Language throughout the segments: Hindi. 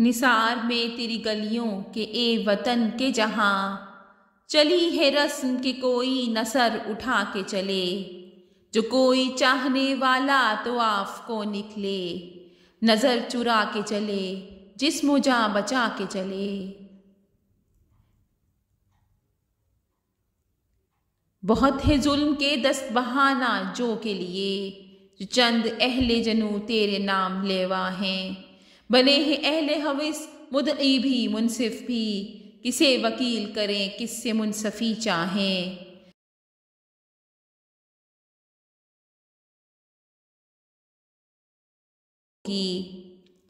निसार में तेरी गलियों के ए वतन के जहां चली है रस्म के कोई नसर उठा के चले जो कोई चाहने वाला तो आफ को निकले नज़र चुरा के चले जिस मुझा बचा के चले बहुत है जुल्म के दस्त बहाना जो के लिए जो चंद अहले जनू तेरे नाम लेवा हैं बने हैं अहल हविस मुदई भी मुनसिफ भी किसे वकील करें किससे मुनसफ़ी चाहें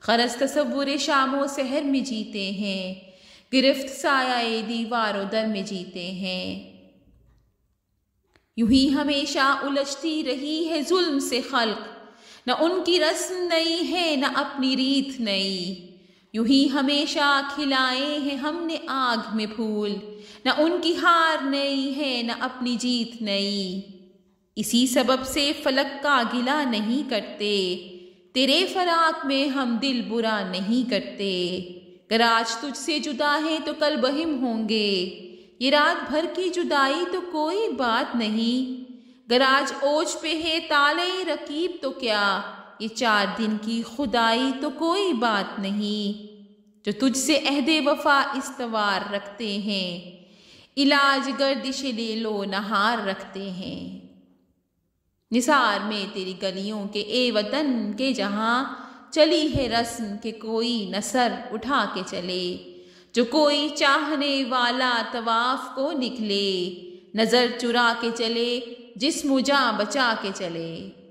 खरस तस्वुर शामो शहर में जीते हैं गिरफ्त साया दीवारों दर में जीते हैं यूं ही हमेशा उलझती रही है जुल्म से खल्क़ न उनकी रस्म नई है न अपनी रीत नई यू ही हमेशा खिलाए हैं हमने आग में फूल न उनकी हार नई है न अपनी जीत नई इसी सबब से फलक का गिला नहीं करते तेरे फराक में हम दिल बुरा नहीं करते अगर आज तुझसे जुदा है तो कल बहिम होंगे ये रात भर की जुदाई तो कोई बात नहीं गराज ओज पे है ताले रकीब तो क्या ये चार दिन की खुदाई तो कोई बात नहीं जो तुझसे अहद वफा इस्तवार रखते हैं इलाज गर्दिश ले लो नहार रखते हैं निसार में तेरी गलियों के ए वतन के जहाँ चली है रस्म के कोई नसर उठा के चले जो कोई चाहने वाला तवाफ को निकले नज़र चुरा के चले जिस जा बचा के चले